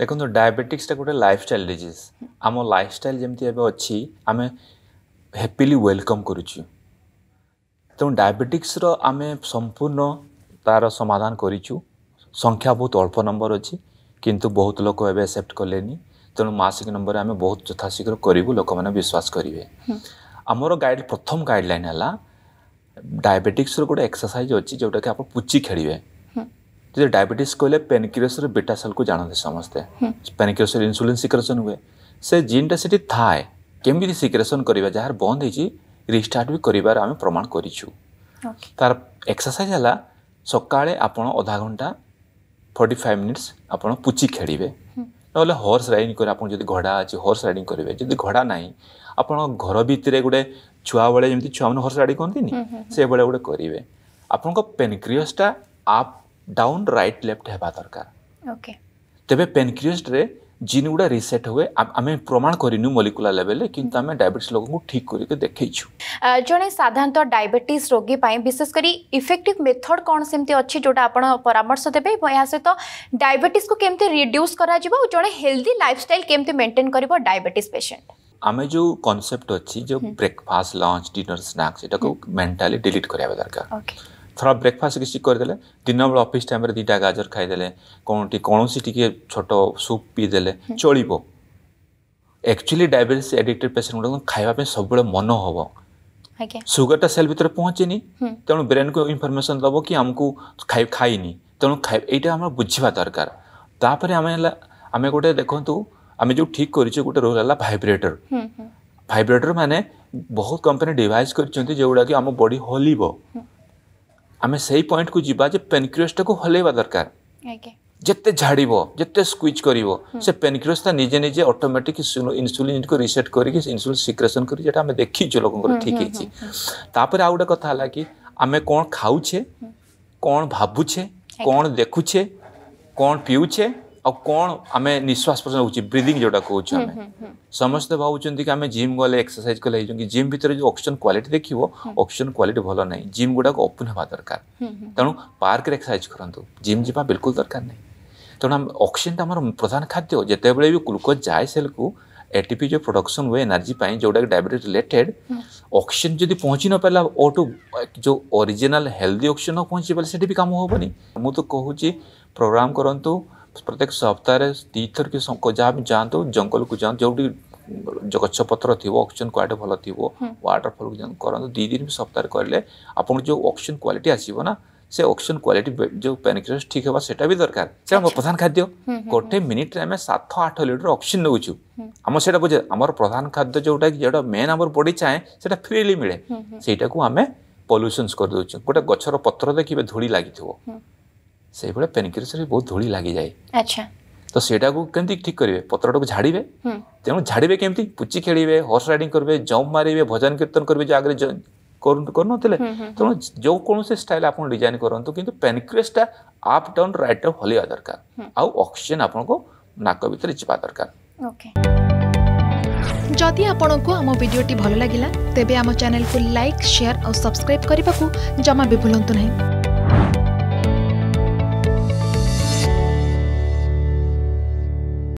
ଦେଖନ୍ତୁ ଡାଇବେଟିକ୍ସଟା ଗୋଟେ lifestyle disease ଆମ ଲାଇଫଷ୍ଟାଇଲ୍ ଯେମିତି ଏବେ ଅଛି ଆମେ ହ୍ୟାପିଲି ୱେଲକମ୍ କରୁଛୁ ତେଣୁ ଡାଇବେଟିକ୍ସର ଆମେ ସମ୍ପୂର୍ଣ୍ଣ ତା'ର ସମାଧାନ କରିଛୁ ସଂଖ୍ୟା ବହୁତ ଅଳ୍ପ ନମ୍ବର ଅଛି କିନ୍ତୁ ବହୁତ ଲୋକ ଏବେ ଆକ୍ସେପ୍ଟ କଲେନି ତେଣୁ ମାସିକ ନମ୍ବରରେ ଆମେ ବହୁତ ଯଥାଶୀଘ୍ର କରିବୁ ଲୋକମାନେ ବିଶ୍ୱାସ କରିବେ ଆମର ଗାଇଡ଼ ପ୍ରଥମ ଗାଇଡ଼ଲାଇନ୍ ହେଲା ଡାଇବେଟିକ୍ସର ଗୋଟେ ଏକ୍ସରସାଇଜ୍ ଅଛି ଯେଉଁଟାକି ଆପଣ ପୁଚି ଖେଳିବେ ଯଦି ଡାଇବେଟିସ୍ କହିଲେ ପେନକ୍ରିୟସର ବିଟା ସେଲ୍କୁ ଜାଣନ୍ତି ସମସ୍ତେ ପେନକ୍ରିୟସର ଇନ୍ସୁଲିନ୍ ସିକ୍ରେସନ୍ ହୁଏ ସେ ଜିନ୍ଟା ସେଠି ଥାଏ କେମିତି ସିକ୍ରେସନ୍ କରିବା ଯାହାର ବନ୍ଦ ହେଇଛି ରିଷ୍ଟାର୍ଟ ବି କରିବାର ଆମେ ପ୍ରମାଣ କରିଛୁ ତାର ଏକ୍ସରସାଇଜ୍ ହେଲା ସକାଳେ ଆପଣ ଅଧା ଘଣ୍ଟା ଫର୍ଟି ଫାଇଭ୍ ମିନିଟ୍ସ ଆପଣ ପୁଚି ଖେଳିବେ ନହେଲେ ହର୍ସ ରାଇଡିଂ କରିବେ ଆପଣ ଯଦି ଘୋଡ଼ା ଅଛି ହର୍ସ ରାଇଡିଂ କରିବେ ଯଦି ଘୋଡ଼ା ନାହିଁ ଆପଣ ଘର ଭିତରେ ଗୋଟେ ଛୁଆବେଳେ ଯେମିତି ଛୁଆମାନେ ହର୍ସ ରାଇଡିଂ କରନ୍ତିନି ସେଭଳିଆ ଗୋଟେ କରିବେ ଆପଣଙ୍କ ପେନକ୍ରିୟସଟା ଆପ୍ डाउन राइट लेफ्ट होगा दरकार ओके तबे रे जीन गुड़ा रिसेट हुए आम प्रमाण करू मलिकुला लेवल कि आम डायबेटिस लोक ठीक कर देखे जड़े साधारण डायबेट रोगी विशेषकर इफेक्ट मेथड कौन सेमती जो परामर्श देते यहाँ सहित डायबेट को कमी रिड्यूस कर जड़े हेल्दी लाइफ स्टाइल केमती मेन्टेन कर डायबेट पेसेंट आम जो कनसेप्ट अच्छी जो breakfast lunch dinner snacks mentally delete कराया दरकार ଥର ବ୍ରେକଫାଷ୍ଟ କିଛି କରିଦେଲେ ଦିନବେଳେ ଅଫିସ୍ ଟାଇମ୍ରେ ଦୁଇଟା ଗାଜର ଖାଇଦେଲେ କୌଣସି କୌଣସି ଟିକେ ଛୋଟ ସୁପ୍ ପିଇଦେଲେ ଚଳିବ ଆକ୍ଚୁଆଲି ଡାଇବେଟିସ୍ ଆଡ଼ିକ୍ଟେଡ୍ ପେସେଣ୍ଟ ଗୁଡ଼ାକ ଖାଇବା ପାଇଁ ସବୁବେଳେ ମନ ହେବ ସୁଗରଟା ସେଲ୍ ଭିତରେ ପହଞ୍ଚିନି ତେଣୁ ବ୍ରେନ୍କୁ ଇନଫର୍ମେସନ୍ ଦେବ କି ଆମକୁ ଖାଇନି ତେଣୁ ଏଇଟା ଆମର ବୁଝିବା ଦରକାର ତାପରେ ଆମେ ହେଲା ଆମେ ଗୋଟେ ଦେଖନ୍ତୁ ଆମେ ଯେଉଁ ଠିକ୍ କରିଛୁ ଗୋଟେ ରୋଲ୍ ହେଲା ଭାଇବ୍ରେଟର ଭାଇବ୍ରେଟର ମାନେ ବହୁତ କମ୍ପାନୀ ଡିଭାଇସ୍ କରିଛନ୍ତି ଯେଉଁଗୁଡ଼ାକି ଆମ ବଡି ହଲିବ आम हम्म। से पॉइंट को जी पेनक्रिओसटा को हलवा दरकार जिते झाड़ब जिते स्क्विज कर से निजे निजे अटोमेटिक इनसुलीन को रिसेट कर इनसुलीन सिक्रेसन कर देखीचु लोक ठीक हम्म, है हम्म, तापर आउ गए कथा कि आम कौन खाऊे कौन भावुे कौन देखुचे कौन पीछे ଆଉ କ'ଣ ଆମେ ନିଶ୍ୱାସ ପ୍ରଶ୍ୱାସ ହେଉଛି ବ୍ରିଦିଂ ଯେଉଁଟା କହୁଛୁ ଆମେ ସମସ୍ତେ ଭାବୁଛନ୍ତି କି ଆମେ ଜିମ୍ ଗଲେ ଏକ୍ସରସାଇଜ କଲେ ହେଇଛନ୍ତି ଜିମ୍ ଭିତରେ ଯେଉଁ ଅକ୍ସିଜେନ୍ କ୍ୱାଲିଟି ଦେଖିବ ଅକ୍ସିଜେନ୍ କ୍ୱାଲିଟି ଭଲ ନାହିଁ ଜିମ୍ ଗୁଡ଼ାକ ଓପନ୍ ହେବା ଦରକାର ତେଣୁ ପାର୍କରେ ଏକ୍ସରସାଇଜ କରନ୍ତୁ ଜିମ୍ ଯିବା ବିଲକୁଲ ଦରକାର ନାହିଁ ତେଣୁ ଆମେ ଅକ୍ସିଜେନ୍ଟା ଆମର ପ୍ରଧାନ ଖାଦ୍ୟ ଯେତେବେଳେ ବି ଗ୍ଲୁକୋଜ୍ ଯାଏ ସେଲ୍କୁ एटीपी जो प्रोडक्शन हुए एनर्जी जोटा कि डायबेटिक रिलेटेड अक्सीजेन जब पहुँची न पारा ओ टू जो ओरिजिनाल हेल्दी अक्सीजेन न पहुँची पारे से भी कम हेनी मुझे तो कहूँ प्रोग्राम करूँ प्रत्येक सप्ताह दी थर कि जहाँ भी जातु जंगल को जातु जो गच्छ पत्र थी अक्सीजेन क्वाइट भल थ व्टरफल कर दी दिन सप्ताह करेंगे आप अक्सीजेन क्वाइट आसो ना से अक्सीजेन क्वाइट जो पेनिक्रेस ठीक हे से भी दरकार से प्रधान खाद्य गोटे मिनिट्रे आम सात आठ लिटर अक्सीजेन नौ आम से बुझे आम प्रधान खाद्य जो मेन आम बड़ी चाहे से फ्रीली मिले से आम पल्यूसन्स करदे गोटे गच्छर पत्र देखिए धूली लगे ସେଇଭଳିଆ ପେନ୍ କିଲର୍ସରେ ବହୁତ ଧୂଳି ଲାଗିଯାଏ ଆଚ୍ଛା ତ ସେଇଟାକୁ କେମିତି ଠିକ୍ କରିବେ ପତ୍ରଟାକୁ ଝାଡ଼ିବେ ତେଣୁ ଝାଡ଼ିବେ କେମିତି ପୁଚି ଖେଳିବେ ହର୍ସ ରାଇଡିଂ କରିବେ ଜମ୍ପ ମାରିବେ ଭଜନ କୀର୍ତ୍ତନ କରିବେ ଯେଉଁ ଆଗରେ କରୁନଥିଲେ ତେଣୁ ଯେକୌଣସି ଷ୍ଟାଇଲ୍ ଆପଣ ଡିଜାଇନ୍ କରନ୍ତୁ କିନ୍ତୁ ପେନକ୍ରିୟସ୍ଟା ଆପ୍ ଡାଉନ୍ ରାଇଟ୍ ଡାଉନ୍ ହଲିବା ଦରକାର ଆଉ ଅକ୍ସିଜେନ୍ ଆପଣଙ୍କ ନାକ ଭିତରେ ଯିବା ଦରକାର ଯଦି ଆପଣଙ୍କୁ ଆମ ଭିଡ଼ିଓଟି ଭଲ ଲାଗିଲା ତେବେ ଆମ ଚ୍ୟାନେଲକୁ ଲାଇକ୍ ସେୟାର ଆଉ ସବସ୍କ୍ରାଇବ୍ କରିବାକୁ ଜମା ବି ଭୁଲନ୍ତୁ ନାହିଁ